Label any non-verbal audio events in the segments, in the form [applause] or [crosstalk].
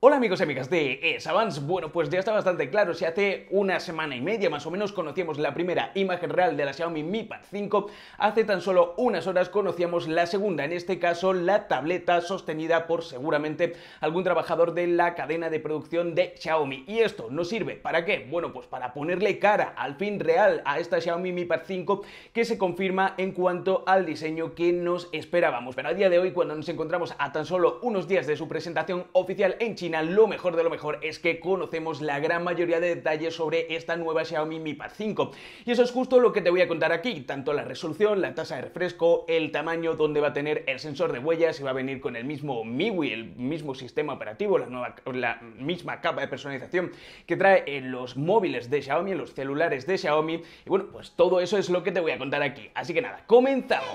Hola amigos y amigas de ESAVANS. Bueno, pues ya está bastante claro, si hace una semana y media más o menos conocíamos la primera imagen real de la Xiaomi Mi Pad 5, hace tan solo unas horas conocíamos la segunda, en este caso la tableta sostenida por seguramente algún trabajador de la cadena de producción de Xiaomi. ¿Y esto nos sirve para qué? Bueno, pues para ponerle cara al fin real a esta Xiaomi Mi Pad 5 que se confirma en cuanto al diseño que nos esperábamos. Pero a día de hoy, cuando nos encontramos a tan solo unos días de su presentación oficial en China, lo mejor de lo mejor es que conocemos la gran mayoría de detalles sobre esta nueva Xiaomi Mi Pad 5. Y eso es justo lo que te voy a contar aquí, tanto la resolución, la tasa de refresco, el tamaño, donde va a tener el sensor de huellas, si va a venir con el mismo MIUI, el mismo sistema operativo, la, la misma capa de personalización que trae en los móviles de Xiaomi, en los celulares de Xiaomi. Y bueno, pues todo eso es lo que te voy a contar aquí. Así que nada, comenzamos.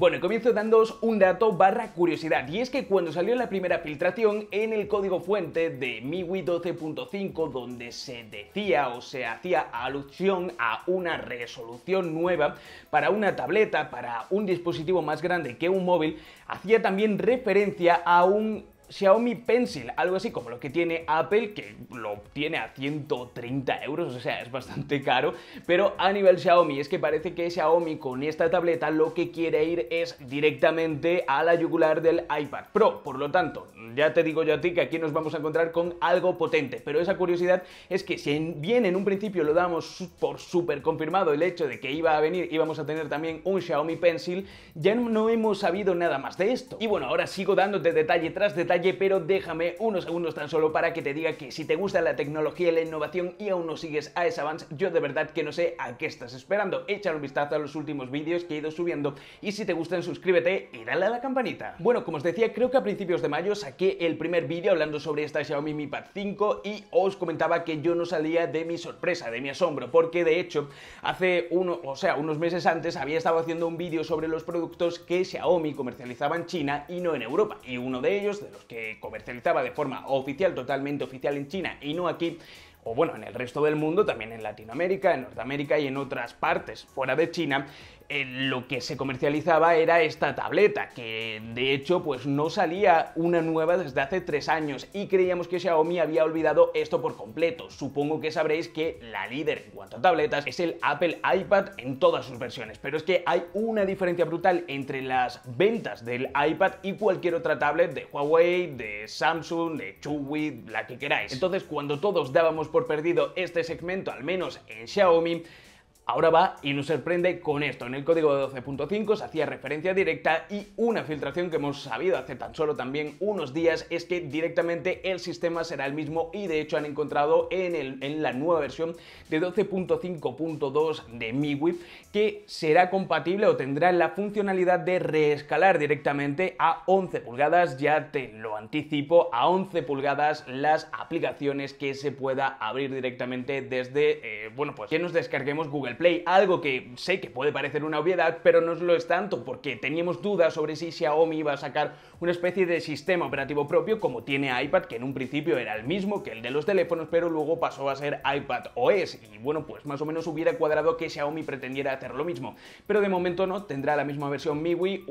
Bueno, comienzo dándoos un dato barra curiosidad, y es que cuando salió la primera filtración en el código fuente de MIUI 12.5, donde se decía o se hacía alusión a una resolución nueva para una tableta, para un dispositivo más grande que un móvil, hacía también referencia a un Xiaomi Pencil, algo así como lo que tiene Apple, que lo obtiene a 130 euros, o sea, es bastante caro, pero a nivel Xiaomi es que parece que Xiaomi con esta tableta lo que quiere ir es directamente a la yugular del iPad Pro, por lo tanto, ya te digo yo a ti que aquí nos vamos a encontrar con algo potente, pero esa curiosidad es que si bien en un principio lo damos por súper confirmado el hecho de que iba a venir, y íbamos a tener también un Xiaomi Pencil, ya no hemos sabido nada más de esto. Y bueno, ahora sigo dándote detalle tras detalle, pero déjame unos segundos tan solo para que te diga que si te gusta la tecnología y la innovación y aún no sigues a ese avance yo de verdad que no sé a qué estás esperando. Échale un vistazo a los últimos vídeos que he ido subiendo y si te gustan suscríbete y dale a la campanita. Bueno, como os decía, creo que a principios de mayo que el primer vídeo hablando sobre esta Xiaomi Mi Pad 5 y os comentaba que yo no salía de mi sorpresa, de mi asombro, porque de hecho hace unos meses antes había estado haciendo un vídeo sobre los productos que Xiaomi comercializaba en China y no en Europa. Y uno de ellos, de los que comercializaba de forma oficial, totalmente oficial en China y no aquí, o bueno, en el resto del mundo, también en Latinoamérica, en Norteamérica y en otras partes fuera de China, lo que se comercializaba era esta tableta, que de hecho pues no salía una nueva desde hace tres años y creíamos que Xiaomi había olvidado esto por completo. Supongo que sabréis que la líder en cuanto a tabletas es el Apple iPad en todas sus versiones, pero es que hay una diferencia brutal entre las ventas del iPad y cualquier otra tablet de Huawei, de Samsung, de Chewy, la que queráis. Entonces cuando todos dábamos por perdido este segmento, al menos en Xiaomi, Ahora va y nos sorprende con esto. En el código de 12.5 se hacía referencia directa y una filtración que hemos sabido hace tan solo también unos días es que directamente el sistema será el mismo y de hecho han encontrado en, el, en la nueva versión de 12.5.2 de MIUI que será compatible o tendrá la funcionalidad de reescalar directamente a 11 pulgadas, ya te lo anticipo, a 11 pulgadas las aplicaciones que se pueda abrir directamente desde, eh, bueno, pues que nos descarguemos Google Play, algo que sé que puede parecer una obviedad, pero no lo es tanto porque teníamos dudas sobre si Xiaomi iba a sacar una especie de sistema operativo propio como tiene iPad, que en un principio era el mismo que el de los teléfonos, pero luego pasó a ser iPad OS y bueno, pues más o menos hubiera cuadrado que Xiaomi pretendiera hacer lo mismo, pero de momento no, tendrá la misma versión MIUI,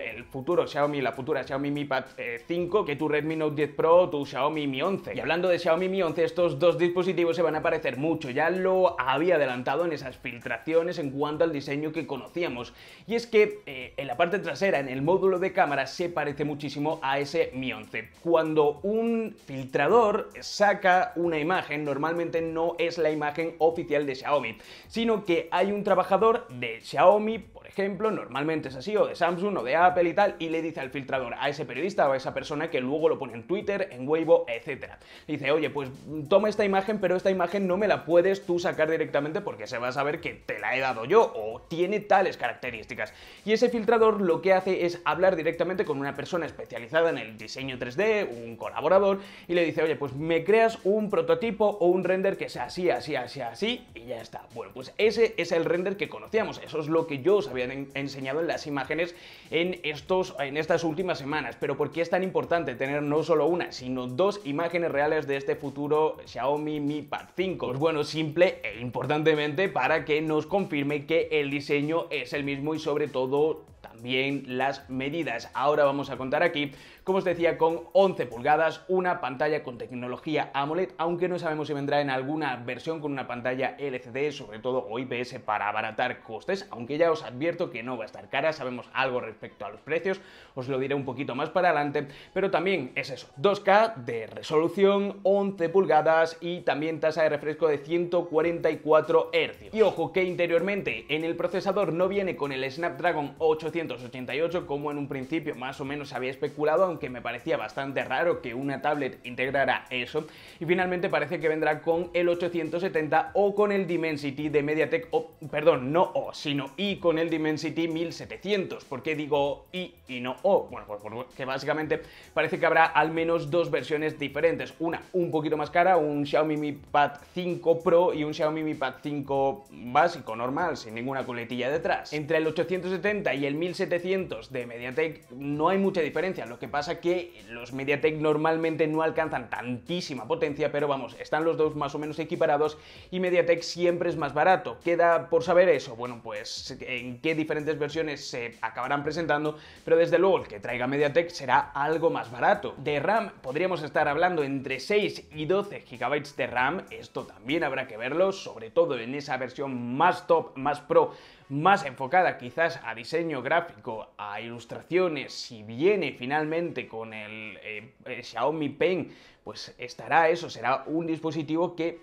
el futuro Xiaomi, la futura Xiaomi Mi Pad 5 eh, que tu Redmi Note 10 Pro, o tu Xiaomi Mi 11. Y hablando de Xiaomi Mi 11, estos dos dispositivos se van a parecer mucho, ya lo había adelantado en esas filtraciones en cuanto al diseño que conocíamos. Y es que eh, en la parte trasera, en el módulo de cámara, se parece muchísimo a ese Mi 11. Cuando un filtrador saca una imagen, normalmente no es la imagen oficial de Xiaomi, sino que hay un trabajador de Xiaomi ejemplo, normalmente es así, o de Samsung o de Apple y tal, y le dice al filtrador, a ese periodista o a esa persona que luego lo pone en Twitter, en Weibo, etcétera Dice, oye, pues toma esta imagen, pero esta imagen no me la puedes tú sacar directamente porque se va a saber que te la he dado yo o tiene tales características. Y ese filtrador lo que hace es hablar directamente con una persona especializada en el diseño 3D, un colaborador, y le dice, oye, pues me creas un prototipo o un render que sea así, así, así, así, y ya está. Bueno, pues ese es el render que conocíamos, eso es lo que yo os habían enseñado en las imágenes en, estos, en estas últimas semanas. Pero ¿por qué es tan importante tener no solo una, sino dos imágenes reales de este futuro Xiaomi Mi Pad 5? Pues bueno, simple e importantemente para que nos confirme que el diseño es el mismo y sobre todo también las medidas. Ahora vamos a contar aquí como os decía, con 11 pulgadas, una pantalla con tecnología AMOLED, aunque no sabemos si vendrá en alguna versión con una pantalla LCD, sobre todo o IPS para abaratar costes, aunque ya os advierto que no va a estar cara, sabemos algo respecto a los precios, os lo diré un poquito más para adelante, pero también es eso, 2K de resolución, 11 pulgadas y también tasa de refresco de 144 Hz. Y ojo que interiormente en el procesador no viene con el Snapdragon 888 como en un principio más o menos había especulado, que me parecía bastante raro que una tablet integrara eso. Y finalmente parece que vendrá con el 870 o con el Dimensity de MediaTek, o, perdón, no O, sino y con el Dimensity 1700. ¿Por qué digo y y no O? Bueno, pues porque básicamente parece que habrá al menos dos versiones diferentes. Una un poquito más cara, un Xiaomi Mi Pad 5 Pro y un Xiaomi Mi Pad 5 básico, normal, sin ninguna coletilla detrás. Entre el 870 y el 1700 de MediaTek no hay mucha diferencia, lo que pasa que los MediaTek normalmente no alcanzan tantísima potencia, pero vamos, están los dos más o menos equiparados y MediaTek siempre es más barato. Queda por saber eso, bueno, pues en qué diferentes versiones se acabarán presentando, pero desde luego el que traiga MediaTek será algo más barato. De RAM podríamos estar hablando entre 6 y 12 GB de RAM, esto también habrá que verlo, sobre todo en esa versión más top, más pro, más enfocada quizás a diseño gráfico, a ilustraciones, si viene finalmente con eh, el Xiaomi Pen, pues estará eso, será un dispositivo que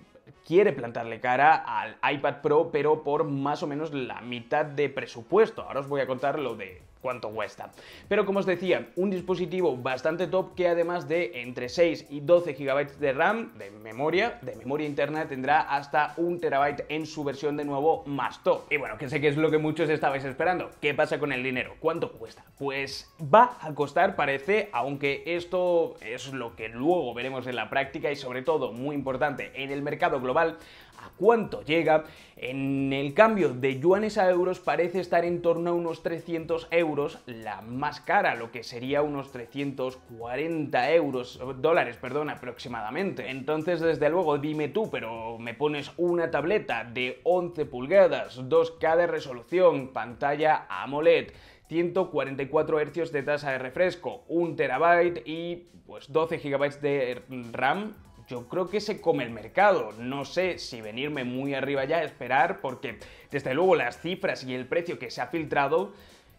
quiere plantarle cara al iPad Pro, pero por más o menos la mitad de presupuesto. Ahora os voy a contar lo de cuánto cuesta. Pero como os decía, un dispositivo bastante top que además de entre 6 y 12 GB de RAM de memoria, de memoria interna, tendrá hasta un terabyte en su versión de nuevo más top. Y bueno, que sé que es lo que muchos estabais esperando. ¿Qué pasa con el dinero? ¿Cuánto cuesta? Pues va a costar, parece, aunque esto es lo que luego veremos en la práctica y sobre todo, muy importante, en el mercado global, a cuánto llega, en el cambio de yuanes a euros parece estar en torno a unos 300 euros, la más cara, lo que sería unos 340 euros, dólares, perdón, aproximadamente. Entonces, desde luego, dime tú, pero me pones una tableta de 11 pulgadas, 2K de resolución, pantalla AMOLED, 144 Hz de tasa de refresco, 1 TB y pues 12 GB de eh, RAM yo creo que se come el mercado. No sé si venirme muy arriba ya, a esperar, porque desde luego las cifras y el precio que se ha filtrado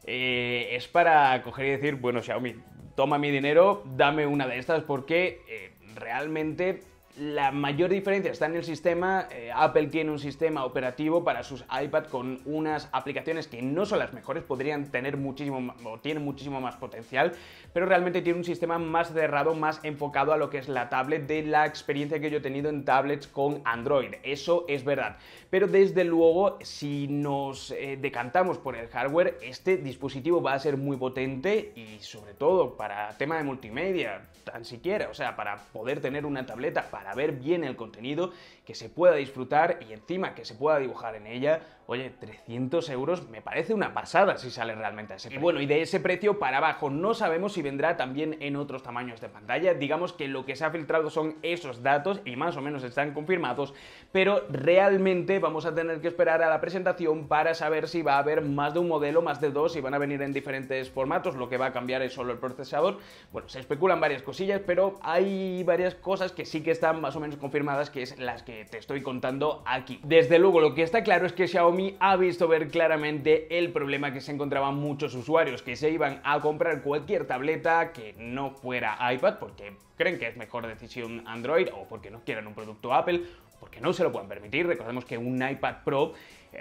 eh, es para coger y decir, bueno Xiaomi, toma mi dinero, dame una de estas, porque eh, realmente la mayor diferencia está en el sistema. Eh, Apple tiene un sistema operativo para sus iPad con unas aplicaciones que no son las mejores, podrían tener muchísimo o tienen muchísimo más potencial, pero realmente tiene un sistema más cerrado, más enfocado a lo que es la tablet de la experiencia que yo he tenido en tablets con Android. Eso es verdad. Pero desde luego, si nos eh, decantamos por el hardware, este dispositivo va a ser muy potente y sobre todo para tema de multimedia, tan siquiera, o sea, para poder tener una tableta, para ver bien el contenido, que se pueda disfrutar y encima que se pueda dibujar en ella Oye, 300 euros me parece una pasada si sale realmente a ese precio. Y bueno, y de ese precio para abajo no sabemos si vendrá también en otros tamaños de pantalla. Digamos que lo que se ha filtrado son esos datos y más o menos están confirmados, pero realmente vamos a tener que esperar a la presentación para saber si va a haber más de un modelo, más de dos, Si van a venir en diferentes formatos. Lo que va a cambiar es solo el procesador. Bueno, se especulan varias cosillas, pero hay varias cosas que sí que están más o menos confirmadas, que es las que te estoy contando aquí. Desde luego, lo que está claro es que Xiaomi ha visto ver claramente el problema que se encontraban muchos usuarios que se iban a comprar cualquier tableta que no fuera iPad porque creen que es mejor decisión Android o porque no quieran un producto Apple, porque no se lo pueden permitir. Recordemos que un iPad Pro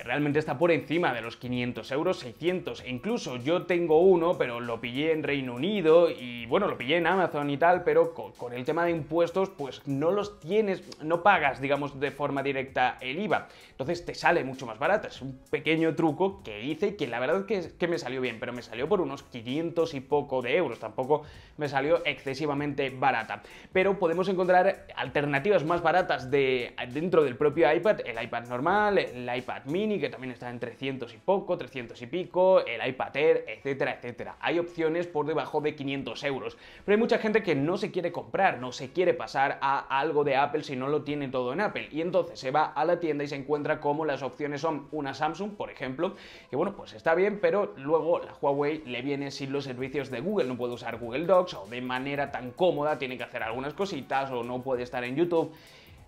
realmente está por encima de los 500 euros, 600. E incluso yo tengo uno, pero lo pillé en Reino Unido y bueno, lo pillé en Amazon y tal, pero con, el tema de impuestos, pues no los tienes, no pagas, digamos, de forma directa el IVA. Entonces te sale mucho más barato. Es un pequeño truco que hice que la verdad que, que me salió bien, pero me salió por unos 500 y poco de euros. Tampoco me salió excesivamente barata. Pero podemos encontrar alternativas más baratas de, dentro del propio iPad, el iPad normal, el iPad mini que también está en 300 y poco, 300 y pico, el iPad Air, etcétera, etcétera. Hay opciones por debajo de 500 euros, pero hay mucha gente que no se quiere comprar, no se quiere pasar a algo de Apple si no lo tiene todo en Apple. Y entonces se va a la tienda y se encuentra como las opciones son una Samsung, por ejemplo, que bueno, pues está bien, pero luego la Huawei le viene sin los servicios de Google, no puede usar Google Docs o de manera tan cómoda, tiene que hacer algunas cositas o no puede estar en YouTube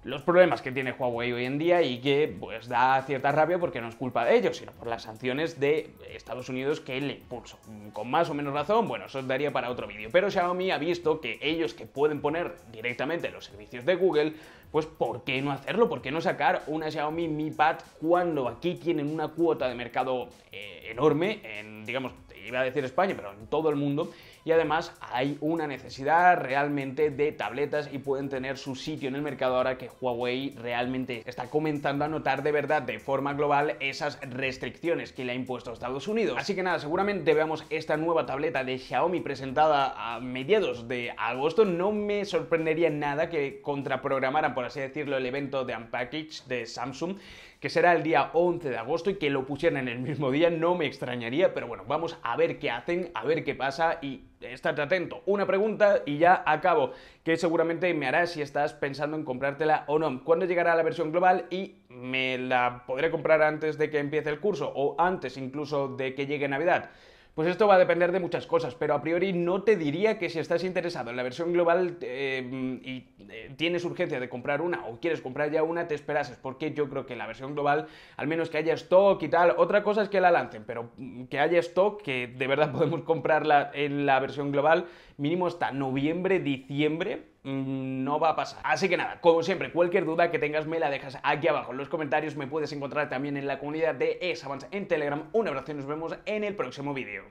los problemas que tiene Huawei hoy en día y que pues da cierta rabia porque no es culpa de ellos, sino por las sanciones de Estados Unidos que le impulso. Con más o menos razón, bueno, eso daría para otro vídeo, pero Xiaomi ha visto que ellos que pueden poner directamente los servicios de Google, pues ¿por qué no hacerlo? ¿Por qué no sacar una Xiaomi Mi Pad cuando aquí tienen una cuota de mercado eh, enorme en, digamos, iba a decir España, pero en todo el mundo? y además hay una necesidad realmente de tabletas y pueden tener su sitio en el mercado ahora que Huawei realmente está comenzando a notar de verdad de forma global esas restricciones que le ha impuesto a Estados Unidos. Así que nada, seguramente veamos esta nueva tableta de Xiaomi presentada a mediados de agosto. No me sorprendería nada que contraprogramaran, por así decirlo, el evento de Unpackage de Samsung que será el día 11 de agosto y que lo pusieran en el mismo día, no me extrañaría, pero bueno, vamos a ver qué hacen, a ver qué pasa y estate atento. Una pregunta y ya acabo, que seguramente me harás si estás pensando en comprártela o no. ¿Cuándo llegará la versión global y me la podré comprar antes de que empiece el curso o antes incluso de que llegue Navidad? Pues esto va a depender de muchas cosas, pero a priori no te diría que si estás interesado en la versión global eh, y eh, tienes urgencia de comprar una o quieres comprar ya una, te esperases, porque yo creo que la versión global, al menos que haya stock y tal, otra cosa es que la lancen, pero mm, que haya stock, que de verdad [laughs] podemos comprarla en la versión global, mínimo hasta noviembre, diciembre, mm, no va a pasar. Así que nada, como siempre, cualquier duda que tengas me la dejas aquí abajo en los comentarios. Me puedes encontrar también en la comunidad de S-Avance en Telegram. Un abrazo y nos vemos en el próximo vídeo.